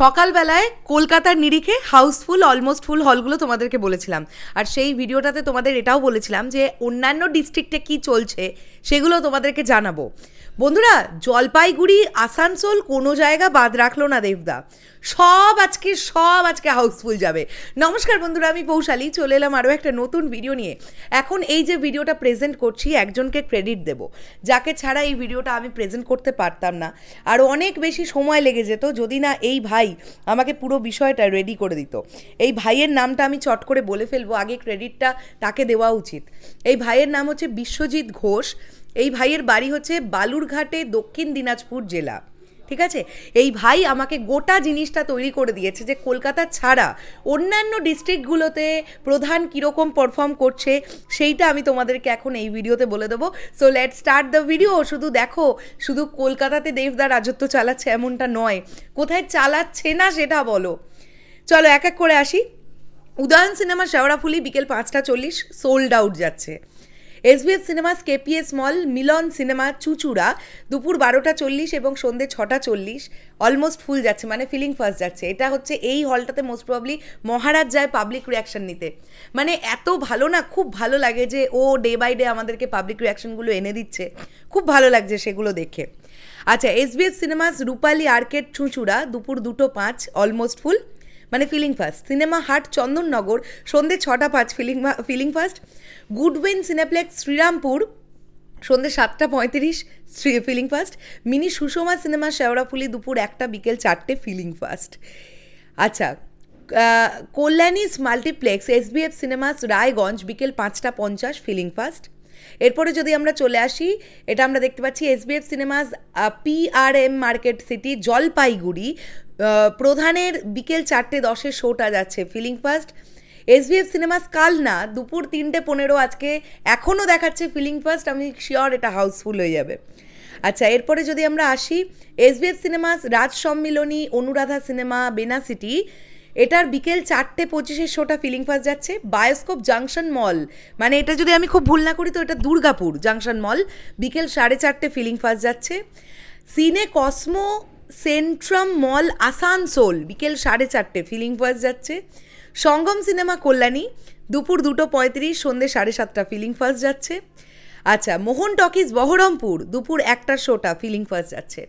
সকালবেলায় কলকাতার নিরিখে হাউসফুল অলমোস্ট ফুল হলগুলো তোমাদেরকে বলেছিলাম আর সেই ভিডিওটাতে তোমাদের এটাও বলেছিলাম যে অন্যান্য ডিস্ট্রিক্টে কি চলছে সেগুলো তোমাদেরকে জানাবো বন্ধুরা জলপাইগুড়ি আসানসোল কোনো জায়গা বাদ রাখলো না দেবদা সব আজকে সব আজকে হাউসফুল যাবে নমস্কার বন্ধুরা আমি পৌশালি চলে এলাম আরও একটা নতুন ভিডিও নিয়ে এখন এই যে ভিডিওটা প্রেজেন্ট করছি একজনকে ক্রেডিট দেব যাকে ছাড়া এই ভিডিওটা আমি প্রেজেন্ট করতে পারতাম না আর অনেক বেশি সময় লেগে যেত যদি না এই ভাই আমাকে পুরো বিষয়টা রেডি করে দিত এই ভাইয়ের নামটা আমি চট করে বলে ফেলবো আগে ক্রেডিটটা তাকে দেওয়া উচিত এই ভাইয়ের নাম হচ্ছে বিশ্বজিৎ ঘোষ এই ভাইয়ের বাড়ি হচ্ছে বালুরঘাটে দক্ষিণ দিনাজপুর জেলা ঠিক আছে এই ভাই আমাকে গোটা জিনিসটা তৈরি করে দিয়েছে যে কলকাতা ছাড়া অন্যান্য ডিস্ট্রিক্টগুলোতে প্রধান কীরকম পারফর্ম করছে সেইটা আমি তোমাদেরকে এখন এই ভিডিওতে বলে দেবো so let start the video শুধু দেখো শুধু কলকাতাতে দেবদার রাজত্ব চালাচ্ছে এমনটা নয় কোথায় চালাচ্ছে না সেটা বলো চলো এক এক করে আসি উদয়ন সিনেমা শেওড়াফুলি বিকেল পাঁচটা চল্লিশ সোল্ড আউট যাচ্ছে SBS cinemas KPS mall Milan cinema Chuchura দুপুর বারোটা চল্লিশ এবং সন্ধে ছটা চল্লিশ অলমোস্ট ফুল যাচ্ছে মানে ফিলিং ফার্স্ট যাচ্ছে এটা হচ্ছে এই হলটাতে মোস্ট প্রবলি মহারাজ যায় পাবলিক রিয়াকশন নিতে মানে এত ভালো না খুব ভালো লাগে যে ও ডে বাই ডে আমাদেরকে পাবলিক রিয়াকশনগুলো এনে দিচ্ছে খুব ভালো লাগছে সেগুলো দেখে আচ্ছা SBS cinemas Rupali arcade Chuchura দুপুর দুটো পাঁচ অলমোস্ট ফুল মানে ফিলিং ফার্স্ট সিনেমা হাট চন্দননগর সন্ধে ছটা পাঁচ filling filling fast Goodwin cineplex Srirampur সন্ধ্যে সাতটা পঁয়ত্রিশ filling fast mini Sushma cinema Sheoraphuli দুপুর একটা বিকেল চারটে ফিলিং ফার্স্ট আচ্ছা Kalyani's multiplex SBF cinemas Raiganj বিকেল পাঁচটা পঞ্চাশ ফিলিং ফার্স্ট এরপরে যদি আমরা চলে আসি এটা আমরা দেখতে পাচ্ছি SBF cinemas PRM market city Jalpaiguri প্রধানের বিকেল চারটে দশে শোটা যাচ্ছে ফিলিং ফার্স্ট এসভিএফ সিনেমাস কাল না দুপুর তিনটে পনেরো আজকে এখনও দেখাচ্ছে ফিলিং ফার্স্ট আমি শিওর এটা হাউসফুল হয়ে যাবে আচ্ছা এরপরে যদি আমরা আসি SBF cinemas Raj Sammilani Anuradha cinema Bena city এটার বিকেল চারটে পঁচিশে শোটা ফিলিং ফার্স্ট যাচ্ছে বায়োস্কোপ জাংশন মল মানে এটা যদি আমি খুব ভুল না করি তো এটা দুর্গাপুর জাংশন মল বিকেল সাড়ে চারটে ফিলিং ফার্স্ট যাচ্ছে সিনে কসমো সেন্ট্রাম মল আসানসোল বিকেল সাড়ে চারটে ফিলিং ফার্স্ট যাচ্ছে সঙ্গম সিনেমা কল্যাণী দুপুর দুটো পঁয়ত্রিশ সন্ধ্যে সাড়ে সাতটা ফিলিং ফার্স্ট যাচ্ছে আচ্ছা মোহন টকিজ বহরমপুর দুপুর একটা শোটা ফিলিং ফার্স্ট যাচ্ছে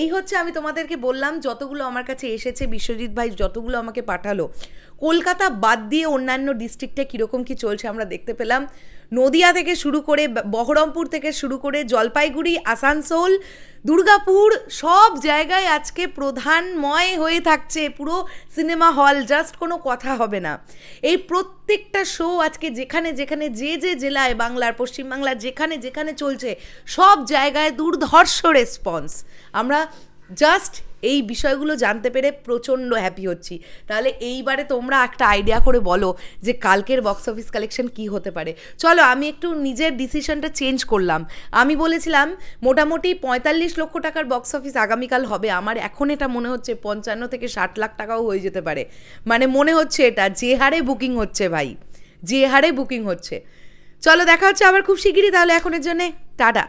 এই হচ্ছে আমি তোমাদেরকে বললাম যতগুলো আমার কাছে এসেছে বিশ্বজিৎ ভাই যতগুলো আমাকে পাঠালো কলকাতা বাদ দিয়ে অন্যান্য ডিস্ট্রিক্টে কীরকম কি চলছে আমরা দেখতে পেলাম নদিয়া থেকে শুরু করে বহরমপুর থেকে শুরু করে জলপাইগুড়ি আসানসোল দুর্গাপুর সব জায়গায় আজকে প্রধানময় হয়ে থাকছে পুরো সিনেমা হল জাস্ট কোনো কথা হবে না এই প্রত্যেকটা শো আজকে যেখানে যেখানে যে যে জেলায় বাংলার পশ্চিমবাংলার যেখানে যেখানে চলছে সব জায়গায় দুর্ধর্ষ রেসপন্স আমরা জাস্ট এই বিষয়গুলো জানতে পেরে প্রচণ্ড হ্যাপি হচ্ছি তাহলে এইবারে তোমরা একটা আইডিয়া করে বলো যে কালকের বক্স অফিস কালেকশন কি হতে পারে চলো আমি একটু নিজের ডিসিশনটা চেঞ্জ করলাম আমি বলেছিলাম মোটামুটি পঁয়তাল্লিশ লক্ষ টাকার বক্স অফিস আগামীকাল হবে আমার এখন এটা মনে হচ্ছে পঞ্চান্ন থেকে ষাট লাখ টাকাও হয়ে যেতে পারে মানে মনে হচ্ছে এটা যে হারে বুকিং হচ্ছে ভাই যে হারে বুকিং হচ্ছে চলো দেখা হচ্ছে আবার খুব শিগগিরই তাহলে এখনের জন্যে টাটা